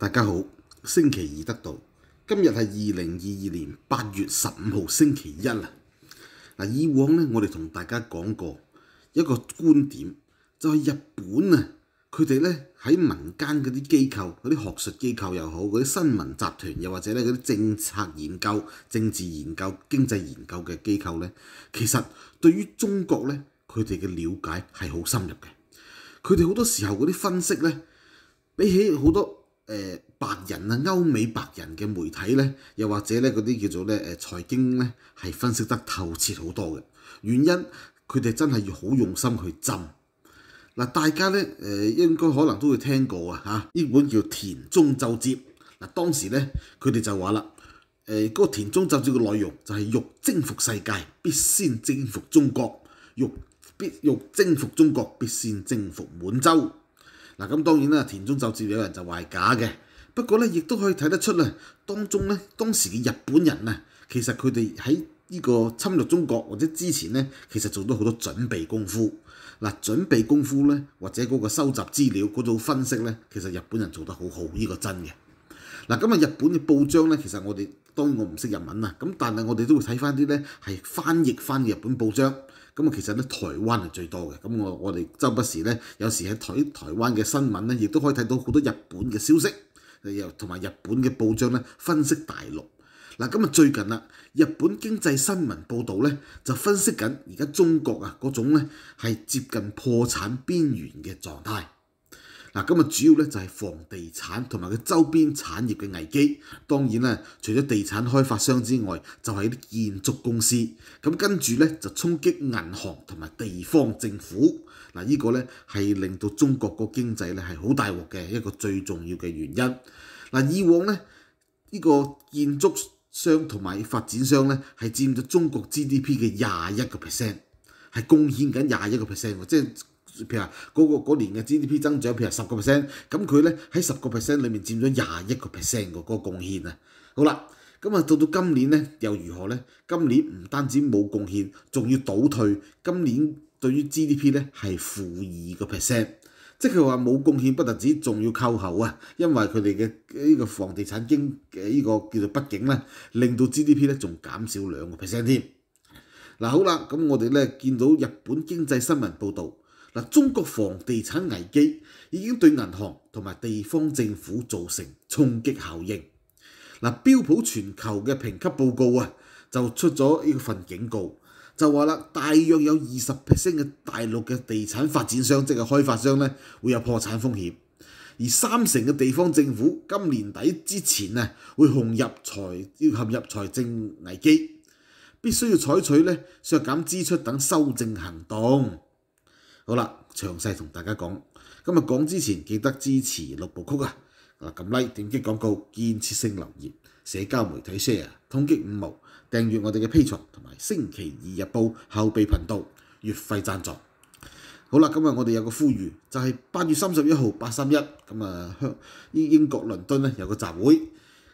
大家好，星期二得到，今日系二零二二年八月十五號星期一啊！嗱，以往咧，我哋同大家講過一個觀點，就係日本啊，佢哋咧喺民間嗰啲機構、嗰啲學術機構又好，嗰啲新聞集團又或者咧嗰啲政策研究、政治研究、經濟研究嘅機構咧，其實對於中國咧，佢哋嘅了解係好深入嘅。佢哋好多時候嗰啲分析咧，比起好多。誒白人啊，歐美白人嘅媒體咧，又或者咧嗰啲叫做咧誒財經咧，係分析得透徹好多嘅原因，佢哋真係要好用心去浸。嗱，大家咧誒應該可能都會聽過啊，嚇呢本叫《田中奏折》。嗱，當時咧佢哋就話啦，誒嗰個田中奏折嘅內容就係欲征服世界，必先征服中國；欲必欲征服中國，必先征服滿洲。嗱，咁當然啦，田中就摺有人就話係假嘅，不過咧，亦都可以睇得出啦，當中咧當時嘅日本人啊，其實佢哋喺呢個侵略中國或者之前咧，其實做咗好多準備功夫。嗱，準備功夫咧，或者嗰個收集資料、嗰種分析咧，其實日本人做得好好，呢個真嘅。嗱，咁日日本嘅報章咧，其實我哋。當然我唔識日文啊，咁但係我哋都會睇翻啲咧係翻譯翻日本報章咁啊。其實咧，台灣係最多嘅。咁我我哋周不時咧，有時喺台台灣嘅新聞咧，亦都可以睇到好多日本嘅消息，又同埋日本嘅報章咧分析大陸嗱。咁啊，最近啊，日本經濟新聞報道咧就分析緊而家中國啊嗰種咧係接近破產邊緣嘅狀態。嗱，今日主要咧就係房地產同埋佢周邊產業嘅危機，當然咧除咗地產開發商之外，就係啲建築公司，咁跟住咧就衝擊銀行同埋地方政府，嗱依個咧係令到中國個經濟咧係好大鑊嘅一個最重要嘅原因。嗱以往咧呢個建築商同埋發展商咧係佔咗中國 GDP 嘅廿一個 percent，係貢獻緊廿一個 percent 喎，即係。譬如啊，嗰個嗰年嘅 GDP 增長，譬如十個 percent，咁佢咧喺十個 percent 裏面佔咗廿一個 percent 嘅嗰個貢獻啊。好啦，咁啊到到今年咧又如何咧？今年唔單止冇貢獻，仲要倒退。今年對於 GDP 咧係負二個 percent，即係話冇貢獻，不但止仲要扣口啊，因為佢哋嘅呢個房地產經嘅呢個叫做不景咧，令到 GDP 咧仲減少兩個 percent 添。嗱好啦，咁我哋咧見到日本經濟新聞報道。嗱，中國房地產危機已經對銀行同埋地方政府造成衝擊效應。嗱，標普全球嘅評級報告啊，就出咗呢份警告，就話啦，大約有二十 percent 嘅大陸嘅地產發展商，即係開發商咧，會有破產風險；而三成嘅地方政府今年底之前啊，會陷入財要陷入財政危機，必須要採取咧削減支出等修正行動。好啦，詳細同大家講。今日講之前，記得支持六部曲啊！咁撳 Like，點擊廣告，建設性留言，社交媒體 share，統擊五毛，訂閱我哋嘅 P 重同埋星期二日報後備頻道月費贊助。好啦，今日我哋有個呼籲，就係八月三十一號八三一咁啊，香英國倫敦咧有個集會，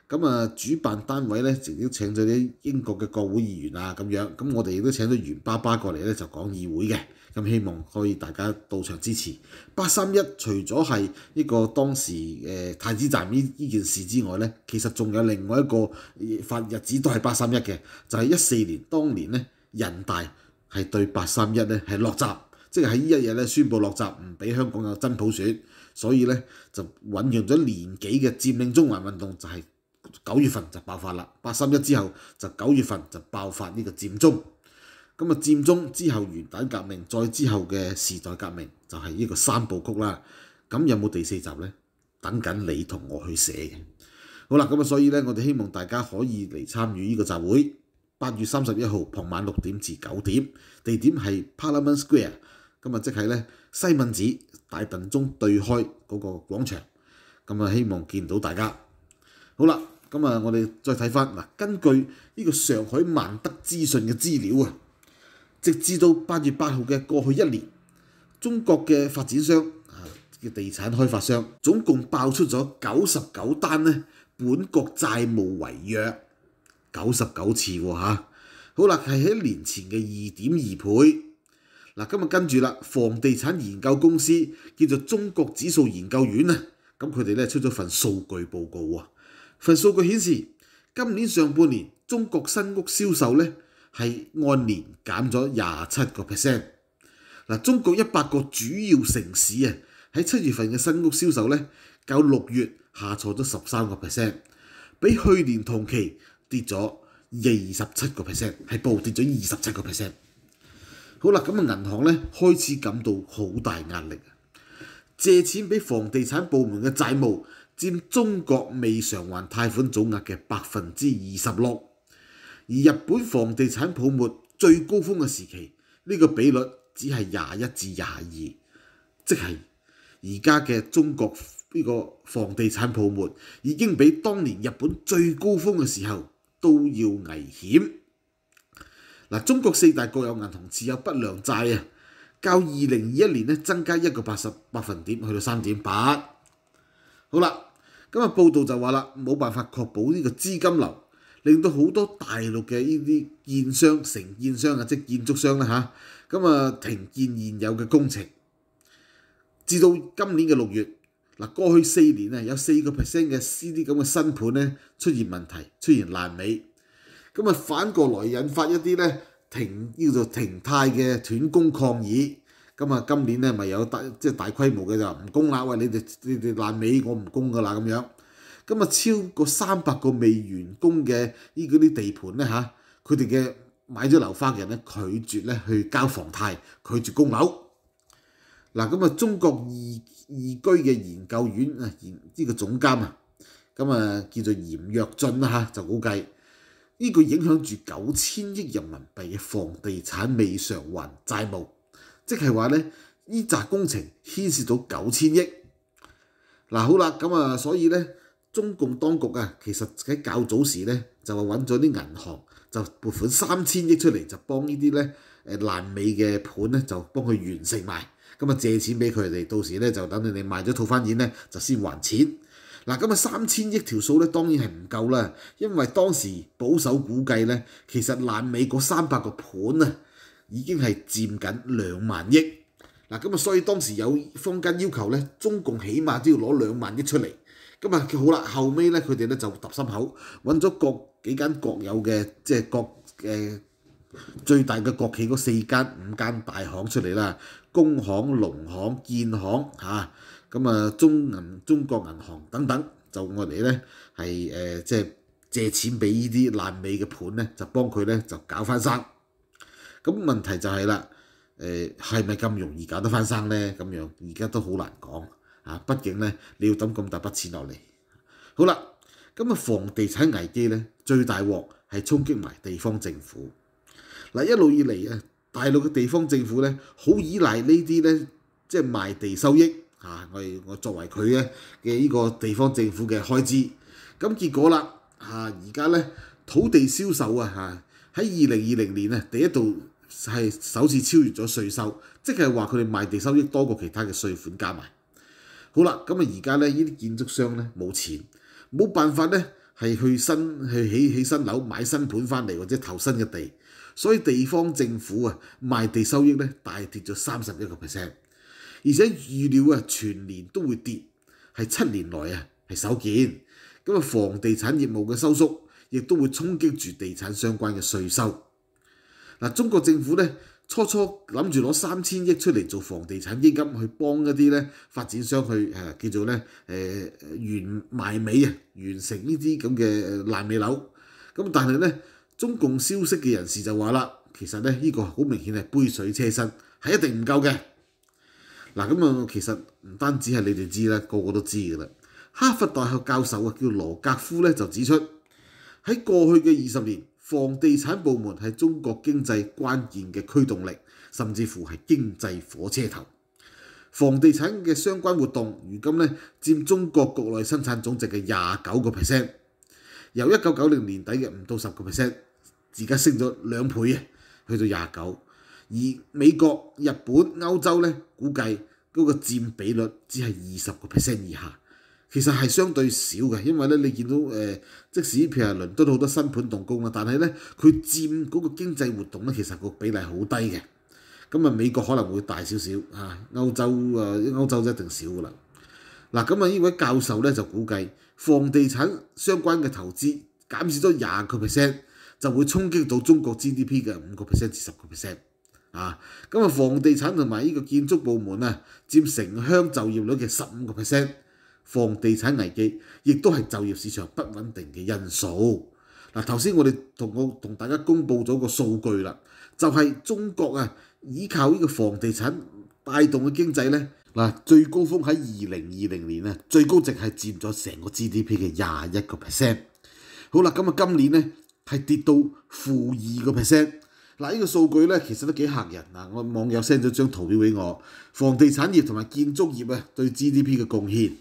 咁啊，主辦單位咧直接請咗啲英國嘅國會議員啊咁樣，咁我哋亦都請咗袁巴巴過嚟咧就講議會嘅。咁希望可以大家到場支持。八三一除咗係呢個當時誒太子站呢呢件事之外咧，其實仲有另外一個發日子都係八三一嘅，就係一四年當年咧，人大係對八三一咧係落閘，即係喺呢一日咧宣布落閘，唔俾香港有真普選，所以咧就醖釀咗年幾嘅佔領中環運動，就係九月份就爆發啦。八三一之後就九月份就爆發呢個佔中。咁啊！佔中之後，元鼎革命，再之後嘅時代革命，就係呢個三部曲啦。咁有冇第四集呢？等緊你同我去寫嘅好啦。咁啊，所以呢，我哋希望大家可以嚟參與呢個集會。八月三十一號傍晚六點至九點，地點係 Parliament Square，咁啊，即係呢西敏寺大笨鐘對開嗰個廣場。咁啊，希望見到大家好啦。咁啊，我哋再睇翻嗱，根據呢個上海萬德資訊嘅資料啊。直至到八月八號嘅過去一年，中國嘅發展商啊嘅地產開發商總共爆出咗九十九單咧，本國債務違約九十九次喎嚇。好啦，係喺年前嘅二點二倍。嗱，今日跟住啦，房地產研究公司叫做中國指數研究院啊，咁佢哋咧出咗份數據報告喎。份數據顯示，今年上半年中國新屋銷售咧。係按年減咗廿七個 percent。嗱，中國一百個主要城市啊，喺七月份嘅新屋銷售咧，較六月下挫咗十三個 percent，比去年同期跌咗二十七個 percent，係暴跌咗二十七個 percent。好啦，咁啊，銀行咧開始感到好大壓力，借錢俾房地產部門嘅債務佔中國未償還貸款總額嘅百分之二十六。而日本房地產泡沫最高峰嘅時期，呢個比率只係廿一至廿二，即係而家嘅中國呢個房地產泡沫已經比當年日本最高峰嘅時候都要危險。嗱，中國四大國有銀行持有不良債啊，較二零二一年咧增加一個八十百分點，去到三點八。好啦，今日報道就話啦，冇辦法確保呢個資金流。令到好多大陸嘅呢啲建商、承建商啊，即建築商啦嚇，咁啊停建現有嘅工程，至到今年嘅六月，嗱過去四年咧，有四個 percent 嘅 C D 咁嘅新盤咧出現問題、出現爛尾，咁啊反過來引發一啲咧停叫做停滯嘅斷供抗議，咁啊今年咧咪有大即係大規模嘅就唔供啦，喂你哋你哋爛尾我唔供㗎啦咁樣。咁啊，超過三百個未完工嘅呢嗰啲地盤咧，嚇佢哋嘅買咗樓花嘅人咧，拒絕咧去交房貸，拒絕供樓嗱。咁啊，中國二二居嘅研究院啊，研呢個總監啊，咁啊叫做嚴若進啦嚇，就估計呢個影響住九千億人民幣嘅房地產未償還債務，即係話咧呢扎工程牽涉到九千億嗱。好啦，咁啊，所以咧。中共當局啊，其實喺較早時咧，就係揾咗啲銀行，就撥款三千億出嚟，就幫呢啲咧誒爛尾嘅盤咧，就幫佢完成埋。咁啊借錢俾佢哋，到時咧就等你哋賣咗套翻現咧，就先還錢。嗱，咁啊三千億條數咧，當然係唔夠啦，因為當時保守估計咧，其實爛尾嗰三百個盤啊，已經係佔緊兩萬億。嗱，咁啊所以當時有坊間要求咧，中共起碼都要攞兩萬億出嚟。咁啊，好啦，後尾咧，佢哋咧就揼心口，揾咗各幾間國有嘅，即係國嘅最大嘅國企嗰四間五間大行出嚟啦，工行、農行、建行嚇，咁啊中銀、中國銀行等等，就我哋咧係誒即係借錢俾依啲爛尾嘅盤咧，就幫佢咧就搞翻生。咁問題就係啦，誒係咪咁容易搞得翻生咧？咁樣而家都好難講。啊，畢竟咧，你要抌咁大筆錢落嚟。好啦，咁啊，房地產危機咧，最大禍係衝擊埋地方政府。嗱，一路以嚟啊，大陸嘅地方政府咧，好依賴呢啲咧，即係賣地收益啊。我我作為佢嘅嘅呢個地方政府嘅開支，咁結果啦，啊，而家咧土地銷售啊，喺二零二零年咧第一度係首次超越咗税收，即係話佢哋賣地收益多過其他嘅税款加埋。好啦，咁啊而家咧，呢啲建築商咧冇錢，冇辦法咧係去新去起起新樓、買新盤翻嚟或者投新嘅地，所以地方政府啊賣地收益咧大跌咗三十一個 percent，而且預料啊全年都會跌，係七年來啊係首見。咁啊房地產業務嘅收縮，亦都會衝擊住地產相關嘅税收。嗱，中國政府咧。初初諗住攞三千億出嚟做房地產基金去幫一啲咧發展商去誒叫做咧誒完埋尾啊，完成呢啲咁嘅爛尾樓。咁但係咧中共消息嘅人士就話啦，其實咧呢個好明顯係杯水車薪，係一定唔夠嘅。嗱咁啊，其實唔單止係你哋知啦，個個都知㗎啦。哈佛大學教授啊叫羅格夫咧就指出，喺過去嘅二十年。房地产部门係中國經濟關鍵嘅驅動力，甚至乎係經濟火車頭。房地產嘅相關活動，如今咧佔中國國內生產總值嘅廿九個 percent，由一九九零年底嘅唔到十個 percent，而家升咗兩倍啊，去到廿九。而美國、日本、歐洲咧，估計嗰個佔比率只係二十個 percent 以下。其實係相對少嘅，因為咧你見到誒，即使譬如倫敦好多新盤動工啦，但係咧佢佔嗰個經濟活動咧，其實個比例好低嘅。咁啊，美國可能會大少少啊，歐洲啊，歐洲就一定少噶啦。嗱，咁啊，呢位教授咧就估計，房地產相關嘅投資減少咗廿個 percent，就會衝擊到中國 GDP 嘅五個 percent 至十個 percent。啊，咁啊，房地產同埋呢個建築部門啊，佔城鄉就業率嘅十五個 percent。房地產危機亦都係就業市場不穩定嘅因素。嗱，頭先我哋同我同大家公布咗個數據啦，就係中國啊依靠呢個房地產帶動嘅經濟咧，嗱最高峰喺二零二零年咧，最高值係佔咗成個 GDP 嘅廿一個 percent。好啦，咁啊今年咧係跌到負二個 percent。嗱呢個數據咧其實都幾嚇人嗱。我網友 send 咗張圖表俾我，房地產業同埋建築業啊對 GDP 嘅貢獻。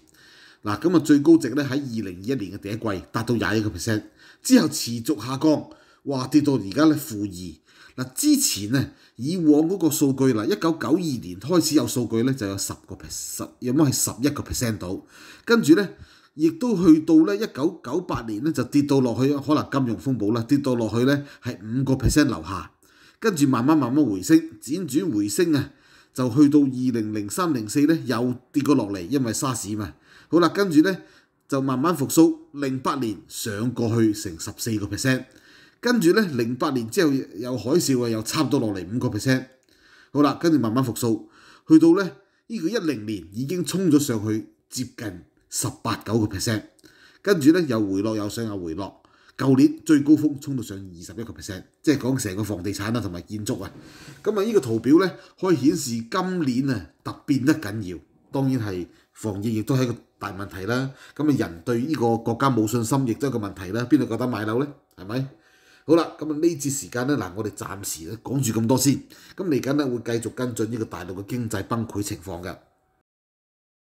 嗱，咁啊最高值咧喺二零二一年嘅第一季達到廿一個 percent，之後持續下降，哇跌到而家咧負二。嗱之前咧以往嗰個數據嗱，一九九二年開始有數據咧就有十個 percent，十有冇係十一個 percent 到？跟住咧亦都去到咧一九九八年咧就跌到落去，可能金融風暴啦，跌到落去咧係五個 percent 留下，跟住慢慢慢慢回升，輾轉回升啊！就去到二零零三零四咧，又跌過落嚟，因為沙士嘛。好啦，跟住咧就慢慢復甦。零八年上過去成十四個 percent，跟住咧零八年之後有海嘯啊，又差唔多落嚟五個 percent。好啦，跟住慢慢復甦，去到咧呢個一零年已經衝咗上去接近十八九個 percent，跟住咧又回落又上又回落。舊年最高峰衝到上二十一個 percent，即係講成個房地產啊同埋建築啊，咁啊呢個圖表咧可以顯示今年啊特變得緊要，當然係防疫亦都係一個大問題啦。咁啊人對呢個國家冇信心，亦都係個問題啦。邊度覺得買樓咧？係咪？好啦，咁啊呢節時間咧嗱，我哋暫時講住咁多先。咁嚟緊咧會繼續跟進呢個大陸嘅經濟崩潰情況嘅。